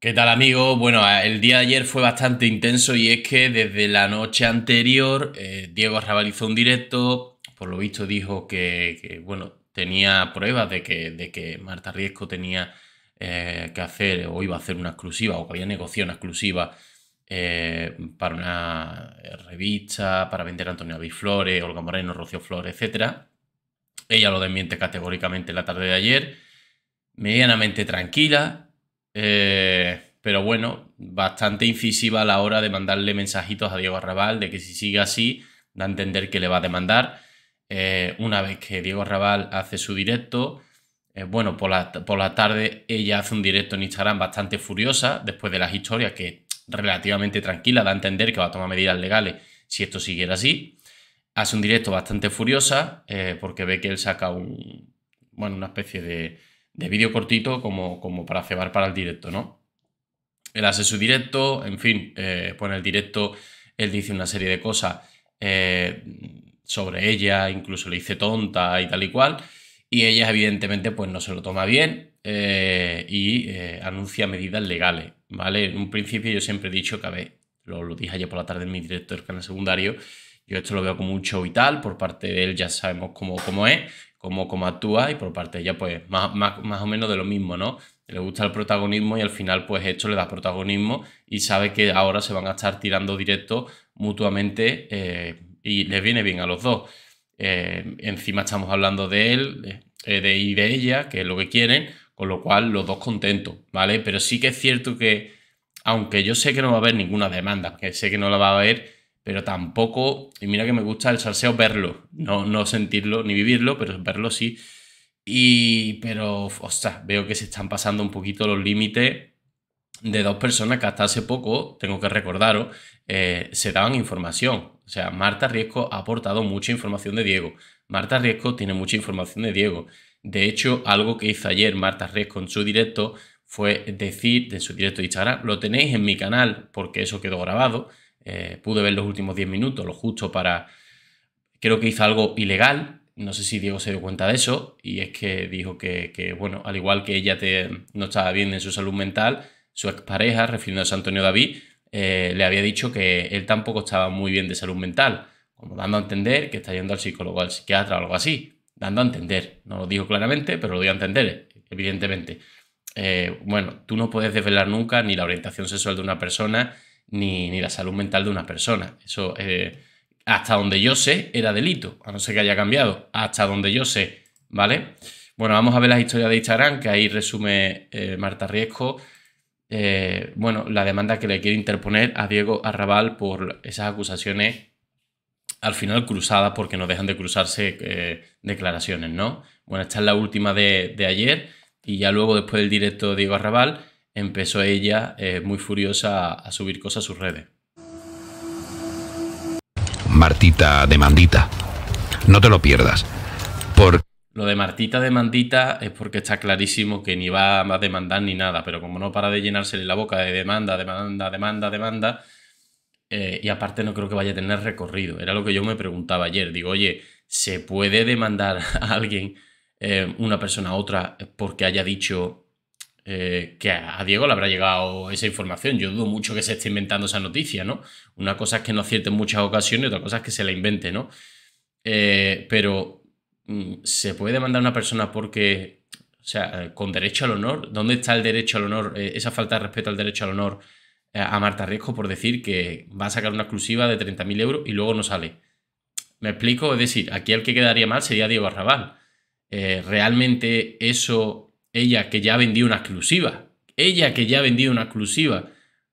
¿Qué tal amigo? Bueno, el día de ayer fue bastante intenso y es que desde la noche anterior eh, Diego arrabalizó un directo, por lo visto dijo que, bueno, tenía pruebas de que, de que Marta Riesco tenía eh, que hacer o iba a hacer una exclusiva o que había negociado una exclusiva eh, para una revista, para vender a Antonio avil Olga Moreno, Rocío Flores, etc. Ella lo desmiente categóricamente la tarde de ayer, medianamente tranquila, eh, pero bueno, bastante incisiva a la hora de mandarle mensajitos a Diego Arrabal de que si sigue así, da a entender que le va a demandar. Eh, una vez que Diego Arrabal hace su directo, eh, bueno, por la, tarde ella hace un directo en Instagram bastante furiosa, después de las historias que relativamente tranquila, da a entender que va a tomar medidas legales si esto siguiera así. Hace un directo bastante furiosa porque ve que él saca un, bueno, una especie de, de vídeo cortito como, como para cebar para el directo, ¿no? Él hace su directo, en fin, eh, pone el directo, él dice una serie de cosas eh, sobre ella, incluso le dice tonta y tal y cual, y ella evidentemente pues no se lo toma bien eh, y anuncia medidas legales, ¿vale? En un principio yo siempre he dicho que, a ver, lo, dije ayer por la tarde en mi directo del canal secundario, yo esto lo veo como un show y tal, por parte de él ya sabemos cómo, cómo es, como actúa y por parte de ella pues más, o menos de lo mismo, ¿no? Le gusta el protagonismo y al final pues esto le da protagonismo y sabe que ahora se van a estar tirando directo mutuamente eh, y les viene bien a los dos. Eh, encima estamos hablando de él eh, de, y de ella, que es lo que quieren, con lo cual los dos contentos, ¿vale? Pero sí que es cierto que, aunque yo sé que no va a haber ninguna demanda, que sé que no la va a haber, pero tampoco, y mira que me gusta el salseo verlo, no, no sentirlo ni vivirlo, pero verlo sí. Y, pero, ostras, veo que se están pasando un poquito los límites de dos personas que hasta hace poco, tengo que recordaros, eh, se daban información. O sea, Marta Riesco ha aportado mucha información de Diego. Marta Riesco tiene mucha información de Diego. De hecho, algo que hizo ayer Marta Riesco en su directo fue decir, en su directo de Instagram, lo tenéis en mi canal, porque eso quedó grabado, eh, pude ver los últimos 10 minutos, lo justo para... Creo que hizo algo ilegal, no sé si Diego se dio cuenta de eso, y es que dijo que, bueno, al igual que ella no estaba bien en su salud mental, su expareja, refiriéndose a Antonio David, eh, le había dicho que él tampoco estaba muy bien de salud mental, como dando a entender que está yendo al psicólogo, al psiquiatra o algo así, dando a entender, no lo dijo claramente, pero lo dio a entender, evidentemente. Eh, bueno, tú no puedes desvelar nunca ni la orientación sexual de una persona, ni, la salud mental de una persona. Eso, eh, hasta donde yo sé, era delito, a no ser que haya cambiado, hasta donde yo sé, ¿vale? Bueno, vamos a ver las historias de Instagram, que ahí resume eh, Marta Riesco, eh, bueno, la demanda que le quiere interponer a Diego Arrabal por esas acusaciones al final cruzadas porque no dejan de cruzarse declaraciones, ¿no? Bueno, esta es la última de, de, ayer y ya luego después del directo de Diego Arrabal empezó ella, eh, muy furiosa, a subir cosas a sus redes. Martita de Mandita. No te lo pierdas. Por... Lo de Martita de Mandita es porque está clarísimo que ni va a demandar ni nada, pero como no para de llenársele la boca de demanda, demanda, demanda, demanda, eh, y aparte no creo que vaya a tener recorrido. Era lo que yo me preguntaba ayer. Digo, oye, ¿se puede demandar a alguien, eh, una persona a otra, porque haya dicho eh, que a Diego le habrá llegado esa información. Yo dudo mucho que se esté inventando esa noticia, ¿no? Una cosa es que no acierte en muchas ocasiones, otra cosa es que se la invente, ¿no? Eh, pero mm, se puede demandar a una persona porque, o sea, eh, con derecho al honor, ¿dónde está el derecho al honor, esa falta de respeto al derecho al honor a Marta Riesco por decir que va a sacar una exclusiva de 30.000 euros y luego no sale? ¿Me explico? Es decir, aquí el que quedaría mal sería Diego Arrabal. ¿Realmente eso ella que ya vendió una exclusiva, ella que ya vendió una exclusiva,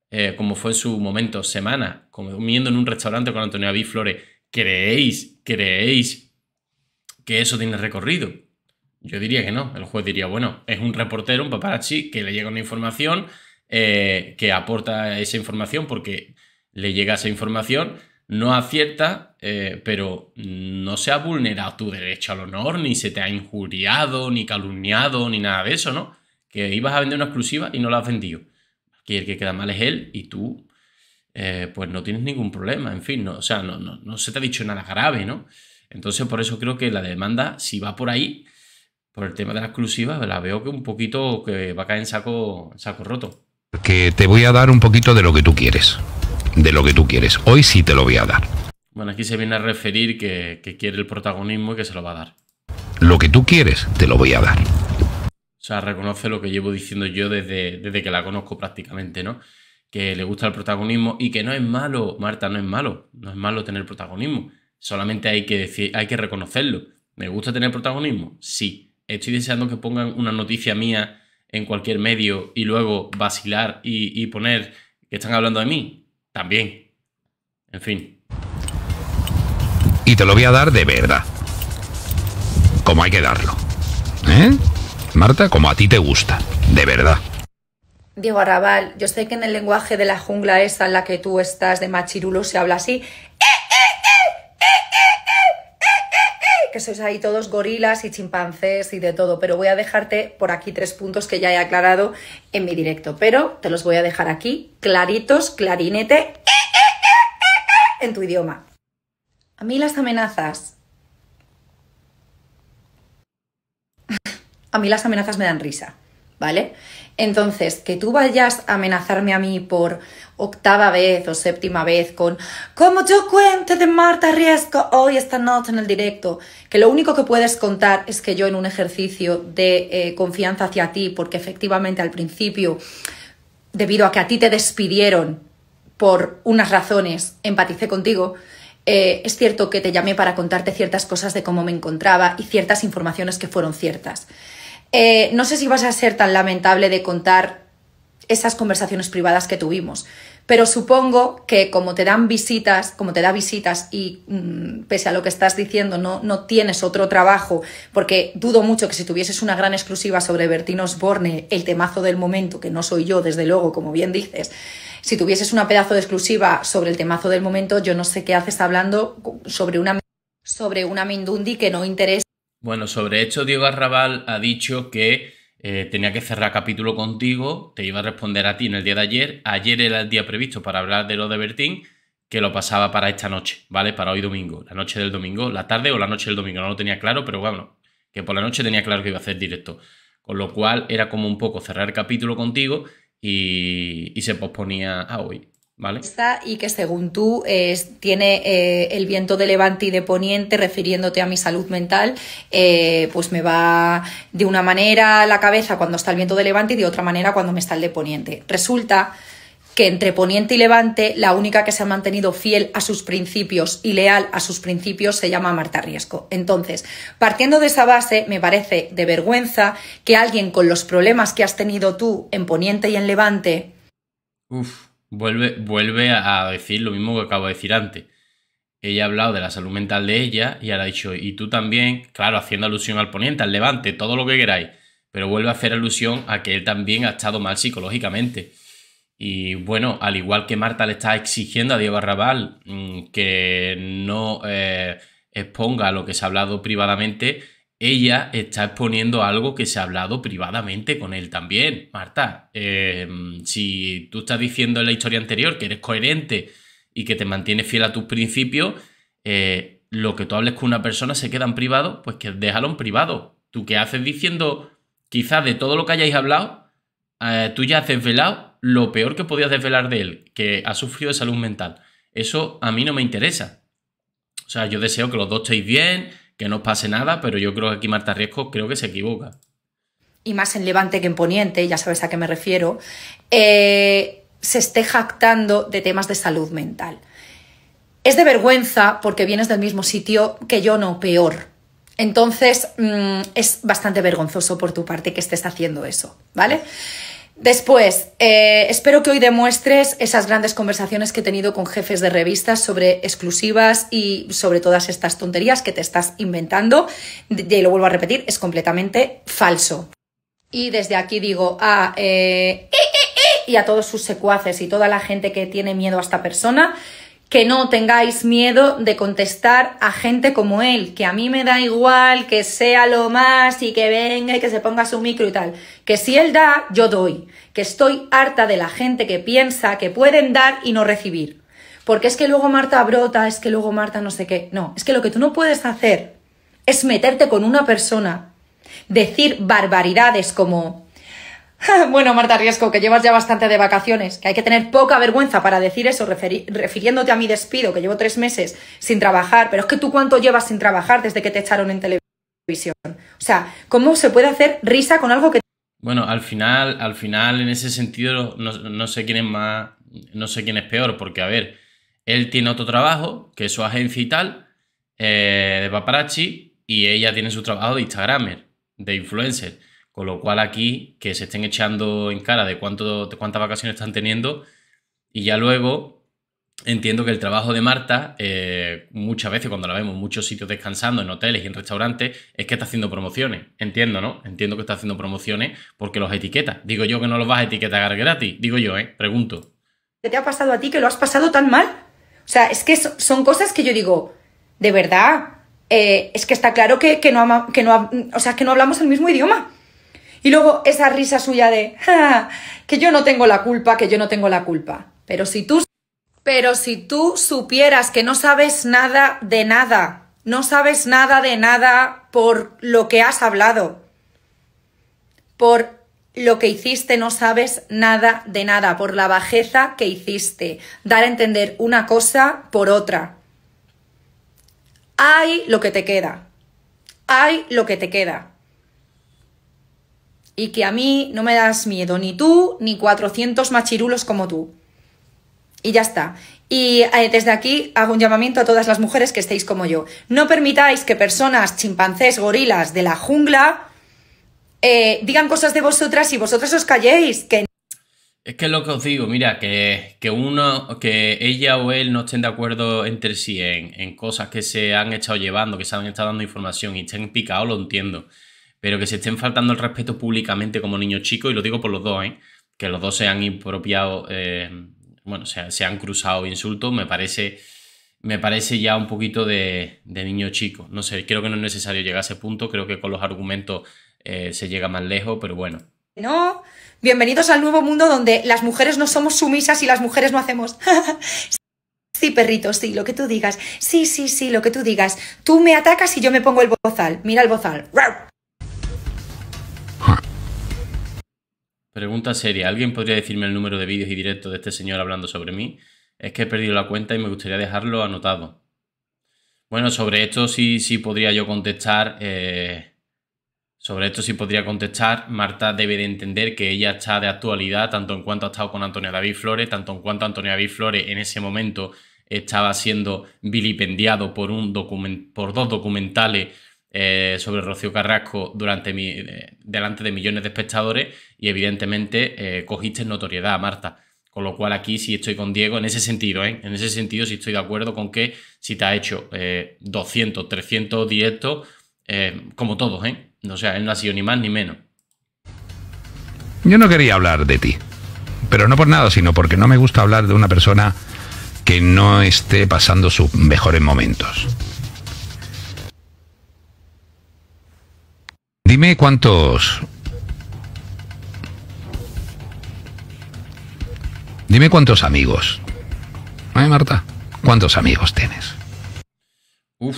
eh, como fue en su momento, semana, comiendo en un restaurante con Antonio David Flores, ¿creéis, creéis que eso tiene recorrido? Yo diría que no. El juez diría, bueno, es un reportero, un paparazzi, que le llega una información, eh, que aporta esa información porque le llega esa información no acierta, eh, pero no se ha vulnerado tu derecho al honor, ni se te ha injuriado, ni calumniado, ni nada de eso, ¿no? Que ibas a vender una exclusiva y no la has vendido. Aquí el que queda mal es él y tú, eh, pues no tienes ningún problema, en fin, no, o sea, no, no, no se te ha dicho nada grave, ¿no? Entonces, por eso creo que la demanda, si va por ahí, por el tema de la exclusiva, la veo que un poquito que va a caer en saco, saco roto. Que te voy a dar un poquito de lo que tú quieres de lo que tú quieres. Hoy sí te lo voy a dar. Bueno, aquí se viene a referir que, quiere el protagonismo y que se lo va a dar. Lo que tú quieres, te lo voy a dar. O sea, reconoce lo que llevo diciendo yo desde, desde que la conozco prácticamente, ¿no? Que le gusta el protagonismo y que no es malo, Marta, no es malo. No es malo tener protagonismo. Solamente hay que, decir, hay que reconocerlo. ¿Me gusta tener protagonismo? Sí. Estoy deseando que pongan una noticia mía en cualquier medio y luego vacilar y poner que están hablando de mí. También. En fin. Y te lo voy a dar de verdad. Como hay que darlo. ¿Eh? Marta, como a ti te gusta. De verdad. Diego Arrabal, yo sé que en el lenguaje de la jungla esa en la que tú estás de machirulo se habla así. ¡Eh! sois ahí todos gorilas y chimpancés y de todo, pero voy a dejarte por aquí tres puntos que ya he aclarado en mi directo, pero te los voy a dejar aquí, claritos, clarinete, eh, eh, eh, en tu idioma. A mí las amenazas. A mí las amenazas me dan risa. ¿vale? Entonces, que tú vayas a amenazarme a mí por octava vez o séptima vez con como yo cuento de Marta Riesco hoy esta noche en el directo, que lo único que puedes contar es que yo en un ejercicio de eh, confianza hacia ti, porque efectivamente al principio, debido a que a ti te despidieron por unas razones, empaticé contigo, eh, es cierto que te llamé para contarte ciertas cosas de cómo me encontraba y ciertas informaciones que fueron ciertas. Eh, no sé si vas a ser tan lamentable de contar esas conversaciones privadas que tuvimos, pero supongo que como te dan visitas, como te da visitas y mm, pese a lo que estás diciendo no, no, tienes otro trabajo, porque dudo mucho que si tuvieses una gran exclusiva sobre Bertín Osborne, el temazo del momento, que no soy yo desde luego, como bien dices, si tuvieses una pedazo de exclusiva sobre el temazo del momento, yo no sé qué haces hablando sobre una, sobre una Mindundi que no interesa bueno, sobre esto Diego Arrabal ha dicho que eh, tenía que cerrar capítulo contigo, te iba a responder a ti en el día de ayer. Ayer era el día previsto para hablar de lo de Bertín, que lo pasaba para esta noche, ¿vale? Para hoy domingo, la noche del domingo, la tarde o la noche del domingo, no lo tenía claro, pero bueno, que por la noche tenía claro que iba a hacer directo. Con lo cual era como un poco cerrar capítulo contigo y, y se posponía a hoy y que según tú tiene eh, el viento de levante y de poniente refiriéndote a mi salud mental, eh, pues me va de una manera la cabeza cuando está el viento de levante y de otra manera cuando me está el de poniente. Resulta que entre poniente y levante la única que se ha mantenido fiel a sus principios y leal a sus principios se llama Marta Riesco. Entonces, partiendo de esa base, me parece de vergüenza que alguien con los problemas que has tenido tú en poniente y en levante... Uf vuelve, a decir lo mismo que acabo de decir antes. Ella ha hablado de la salud mental de ella y ahora ha dicho, y tú también, claro, haciendo alusión al poniente, al levante, todo lo que queráis, pero vuelve a hacer alusión a que él también ha estado mal psicológicamente. Y bueno, al igual que Marta le está exigiendo a Diego Arrabal mm, que no eh, exponga lo que se ha hablado privadamente, ella está exponiendo algo que se ha hablado privadamente con él también. Marta, em, si tú estás diciendo en la historia anterior que eres coherente y que te mantienes fiel a tus principios, eh, lo que tú hables con una persona se queda en privado, pues que déjalo en privado. Tú qué haces diciendo, quizás de todo lo que hayáis hablado, eh, tú ya has desvelado lo peor que podías desvelar de él, que ha sufrido de salud mental. Eso a mí no me interesa. O sea, yo deseo que los dos estéis bien, que no pase nada, pero yo creo que aquí Marta Riesco creo que se equivoca. Y más en Levante que en Poniente, ya sabes a qué me refiero, eh, se esté jactando de temas de salud mental. Es de vergüenza porque vienes del mismo sitio que yo, no peor. Entonces, mm, es bastante vergonzoso por tu parte que estés haciendo eso, ¿vale? Después, eh, espero que hoy demuestres esas grandes conversaciones que he tenido con jefes de revistas sobre exclusivas y sobre todas estas tonterías que te estás inventando. Y lo vuelvo a repetir, es completamente falso. Y desde aquí digo a... Ah, eh, eh, y a todos sus secuaces y toda la gente que tiene miedo a esta persona, que no tengáis miedo de contestar a gente como él, que a mí me da igual que sea lo más y que venga y que se ponga su micro y tal, que si él da, yo doy, que estoy harta de la gente que piensa que pueden dar y no recibir, porque es que luego Marta brota, es que luego Marta no sé qué, no, es que lo que tú no puedes hacer es meterte con una persona, decir barbaridades como bueno, Marta Riesco, que llevas ya bastante de vacaciones, que hay que tener poca vergüenza para decir eso, refiriéndote a mi despido, que llevo tres meses sin trabajar, pero es que tú cuánto llevas sin trabajar desde que te echaron en televisión. O sea, ¿cómo se puede hacer risa con algo que... Bueno, al final, al final, en ese sentido, no, sé quién es más, no sé quién es peor, porque a ver, él tiene otro trabajo, que es su agencia y tal, eh, de paparazzi, y ella tiene su trabajo de Instagramer, de influencer. Con lo cual aquí que se estén echando en cara de, cuánto, de cuántas vacaciones están teniendo y ya luego entiendo que el trabajo de Marta, eh, muchas veces cuando la vemos en muchos sitios descansando, en hoteles y en restaurantes, es que está haciendo promociones. Entiendo, ¿no? Entiendo que está haciendo promociones porque los etiqueta. Digo yo que no los vas a etiquetar gratis. Digo yo, ¿eh? Pregunto. ¿Qué te ha pasado a ti que lo has pasado tan mal? O sea, es que son cosas que yo digo, de verdad, eh, es que está claro que no, o sea, que no hablamos el mismo idioma. Y luego esa risa suya de, que yo no tengo la culpa, que yo no tengo la culpa. Pero si tú... Pero si tú supieras que no sabes nada de nada, no sabes nada de nada por lo que has hablado, por lo que hiciste, no sabes nada de nada, por la bajeza que hiciste, dar a entender una cosa por otra. Hay lo que te queda. Hay lo que te queda y que a mí no me das miedo ni tú ni 400 machirulos como tú. Y ya está. Y eh, desde aquí hago un llamamiento a todas las mujeres que estéis como yo. No permitáis que personas, chimpancés, gorilas de la jungla eh, digan cosas de vosotras y vosotras os calléis. Que... Es que es lo que os digo, mira, que, uno, que ella o él no estén de acuerdo entre sí en, en cosas que se han estado llevando, que se han estado dando información y estén picado, lo entiendo pero que se estén faltando el respeto públicamente como niño chico y lo digo por los dos, ¿eh? que los dos se han impropiado, eh, bueno, se, han cruzado insultos, me parece, me parece ya un poquito de, niño chico. No sé, creo que no es necesario llegar a ese punto, creo que con los argumentos eh, se llega más lejos, pero bueno. No, bienvenidos al nuevo mundo donde las mujeres no somos sumisas y las mujeres no hacemos. Sí, perrito, sí, lo que tú digas. Sí, sí, sí, lo que tú digas. Tú me atacas y yo me pongo el bozal. Mira el bozal. Pregunta seria. ¿Alguien podría decirme el número de vídeos y directos de este señor hablando sobre mí? Es que he perdido la cuenta y me gustaría dejarlo anotado. Bueno, sobre esto sí, sí podría yo contestar. Eh, sobre esto sí podría contestar. Marta debe de entender que ella está de actualidad, tanto en cuanto ha estado con Antonio David Flores, tanto en cuanto Antonio David Flores en ese momento estaba siendo vilipendiado por, un por dos documentales eh, sobre Rocío Carrasco durante mi, eh, delante de millones de espectadores y evidentemente eh, cogiste notoriedad, Marta. Con lo cual aquí sí estoy con Diego en ese sentido, en ese sentido sí estoy de acuerdo con que si te ha hecho 200, 300 directos, como todos, sea, él no ha sido ni más ni menos. Yo no quería hablar de ti, pero no por nada, sino porque no me gusta hablar de una persona que no esté pasando sus mejores momentos. Dime cuántos. Dime cuántos amigos. ¿Eh, Marta? ¿Cuántos amigos tienes? Uf,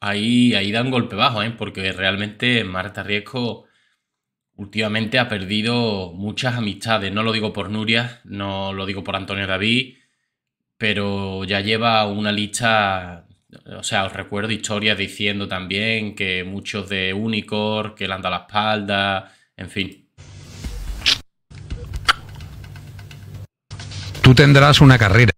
ahí, ahí da un golpe bajo, ¿eh? Porque realmente Marta Riesco últimamente ha perdido muchas amistades. No lo digo por Nuria, no lo digo por Antonio David, pero ya lleva una lista o sea, os recuerdo historias diciendo también que muchos de Unicorn, que le anda dado la espalda, en fin. Tú tendrás una carrera.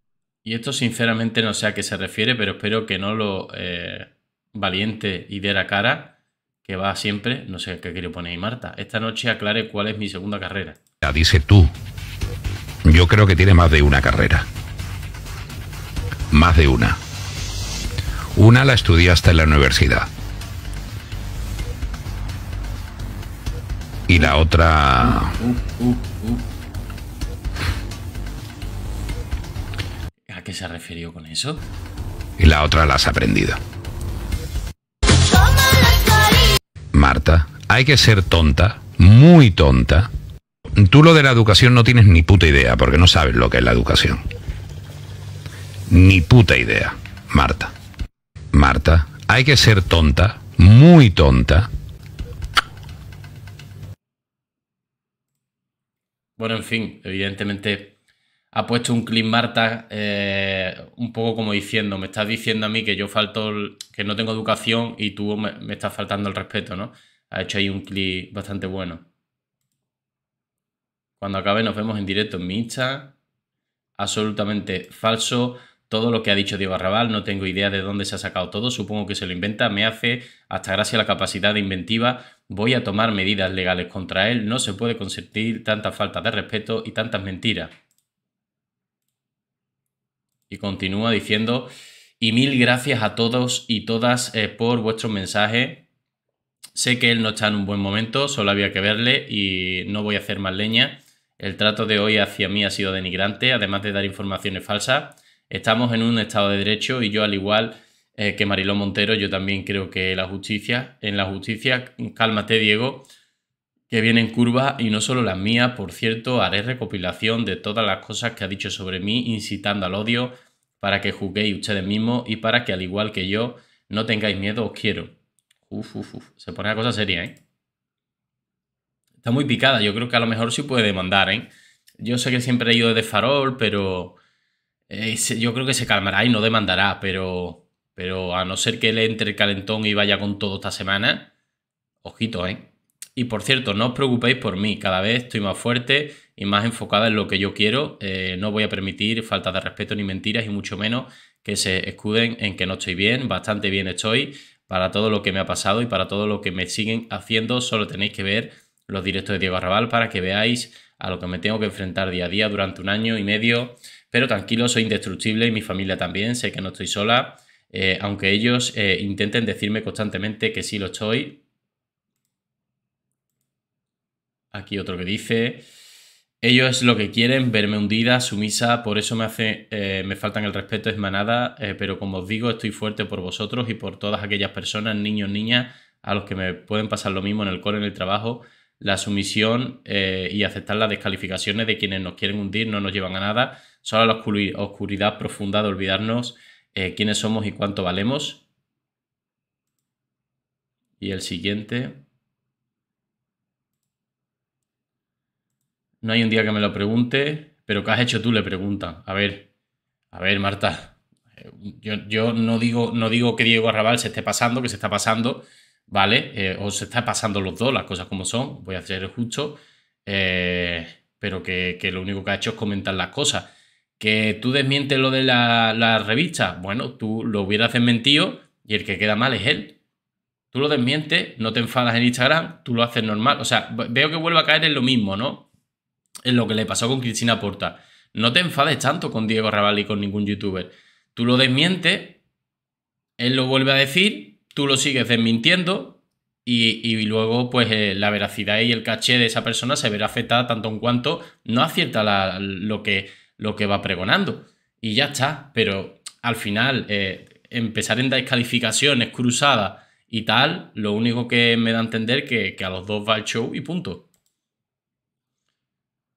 Y esto sinceramente no sé a qué se refiere, pero espero que no lo eh, valiente y de la cara que va siempre, no sé qué quiero poner ahí Marta, esta noche aclare cuál es mi segunda carrera. Dice tú, yo creo que tiene más de una carrera. Más de una. Una la estudiaste en la universidad. Y la otra... ¿A qué se refirió con eso? Y la otra la has aprendido. Marta, hay que ser tonta, muy tonta. Tú lo de la educación no tienes ni puta idea, porque no sabes lo que es la educación. Ni puta idea, Marta. Marta, hay que ser tonta, muy tonta. Bueno, en fin, evidentemente ha puesto un clip Marta eh, un poco como diciendo, me estás diciendo a mí que yo falto, que no tengo educación y tú me, me estás faltando el respeto, ¿no? Ha hecho ahí un clip bastante bueno. Cuando acabe nos vemos en directo en mi Absolutamente falso todo lo que ha dicho Diego Arrabal, no tengo idea de dónde se ha sacado todo, supongo que se lo inventa, me hace hasta gracia la capacidad inventiva, voy a tomar medidas legales contra él, no se puede consentir tanta falta de respeto y tantas mentiras. Y continúa diciendo, y mil gracias a todos y todas eh, por vuestro mensaje. Sé que él no está en un buen momento, solo había que verle y no voy a hacer más leña. El trato de hoy hacia mí ha sido denigrante, además de dar informaciones falsas estamos en un Estado de Derecho y yo al igual eh, que Mariló Montero, yo también creo que la justicia, en la justicia, cálmate Diego, que vienen curvas y no solo las mías, por cierto, haré recopilación de todas las cosas que ha dicho sobre mí, incitando al odio, para que juzguéis ustedes mismos y para que al igual que yo no tengáis miedo, os quiero. Uf, uf, se pone la cosa seria, ¿eh? Está muy picada, yo creo que a lo mejor sí puede demandar, ¿eh? Yo sé que siempre he ido de farol, pero eh, yo creo que se calmará y no demandará, pero, pero a no ser que le entre el calentón y vaya con todo esta semana, ojito, ¿eh? Y por cierto, no os preocupéis por mí, cada vez estoy más fuerte y más enfocada en lo que yo quiero, eh, no voy a permitir falta de respeto ni mentiras y mucho menos que se escuden en que no estoy bien, bastante bien estoy para todo lo que me ha pasado y para todo lo que me siguen haciendo, solo tenéis que ver los directos de Diego Arrabal para que veáis a lo que me tengo que enfrentar día a día durante un año y medio pero tranquilo, soy indestructible y mi familia también, sé que no estoy sola, eh, aunque ellos eh, intenten decirme constantemente que sí lo estoy. Aquí otro que dice, ellos es lo que quieren, verme hundida, sumisa, por eso me, hace, eh, me faltan el respeto, es manada, pero como os digo, estoy fuerte por vosotros y por todas aquellas personas, niños, niñas, a los que me pueden pasar lo mismo en el cole, en el trabajo, la sumisión y aceptar las descalificaciones de quienes nos quieren hundir no nos llevan a nada solo la oscuridad profunda de olvidarnos eh, quiénes somos y cuánto valemos. Y el siguiente. No hay un día que me lo pregunte, pero ¿qué has hecho tú? Le preguntan. A ver, a ver, Marta. Eh, yo, no, digo, no digo que Diego Arrabal se esté pasando, que se está pasando, ¿vale? Eh, o se está pasando los dos, las cosas como son, voy a hacer el justo, pero que, que lo único que ha hecho es comentar las cosas que tú desmientes lo de la, revista. Bueno, tú lo hubieras desmentido y el que queda mal es él. Tú lo desmientes, no te enfadas en Instagram, tú lo haces normal. O sea, veo que vuelve a caer en lo mismo, ¿no? En lo que le pasó con Cristina Porta. No te enfades tanto con Diego Raval y con ningún youtuber. Tú lo desmientes, él lo vuelve a decir, tú lo sigues desmintiendo y, luego pues eh, la veracidad y el caché de esa persona se verá afectada tanto en cuanto no acierta lo que lo que va pregonando. Y ya está, pero al final eh, empezar en descalificaciones cruzadas y tal, lo único que me da a entender que, que a los dos va el show y punto.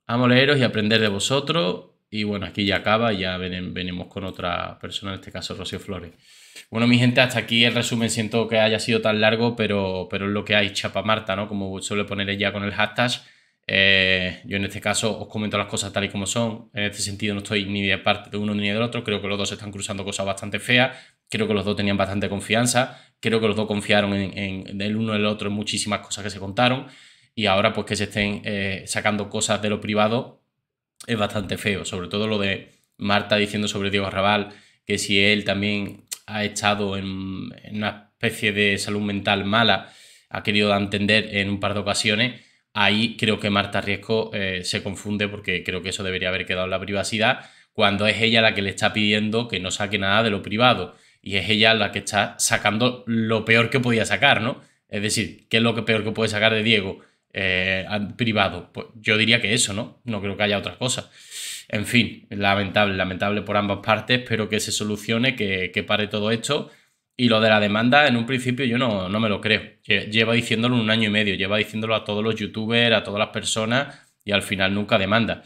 Amo leeros y aprender de vosotros. Y bueno, aquí ya acaba, ya venimos con otra persona, en este caso Rocío Flores. Bueno, mi gente, hasta aquí el resumen. Siento que haya sido tan largo, pero, pero es lo que hay, chapa Marta, ¿no? Como suele poner ella con el hashtag. Eh, yo en este caso os comento las cosas tal y como son. En este sentido no estoy ni de parte de uno ni del otro. Creo que los dos están cruzando cosas bastante feas. Creo que los dos tenían bastante confianza. Creo que los dos confiaron en, el uno y el otro en muchísimas cosas que se contaron. Y ahora pues que se estén eh, sacando cosas de lo privado es bastante feo. Sobre todo lo de Marta diciendo sobre Diego Arrabal que si él también ha estado en, en una especie de salud mental mala, ha querido entender en un par de ocasiones ahí creo que Marta Riesco eh, se confunde porque creo que eso debería haber quedado en la privacidad cuando es ella la que le está pidiendo que no saque nada de lo privado y es ella la que está sacando lo peor que podía sacar, ¿no? Es decir, ¿qué es lo peor que puede sacar de Diego eh, privado? Pues yo diría que eso, ¿no? No creo que haya otra cosa. En fin, lamentable, lamentable por ambas partes, pero que se solucione, que, que pare todo esto y lo de la demanda, en un principio yo no, no me lo creo. Lleva diciéndolo un año y medio, lleva diciéndolo a todos los youtubers, a todas las personas, y al final nunca demanda.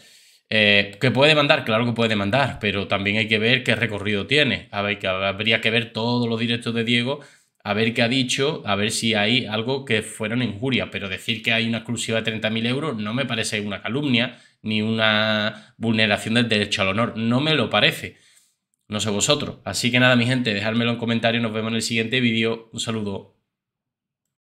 Eh, que puede demandar, claro que puede demandar, pero también hay que ver qué recorrido tiene. A ver, que habría que ver todos los directos de Diego, a ver qué ha dicho, a ver si hay algo que fueron injurias. Pero decir que hay una exclusiva de 30.000 euros no me parece una calumnia ni una vulneración del derecho al honor. No me lo parece. No sé vosotros. Así que nada, mi gente, dejármelo en comentarios. Nos vemos en el siguiente vídeo. Un saludo.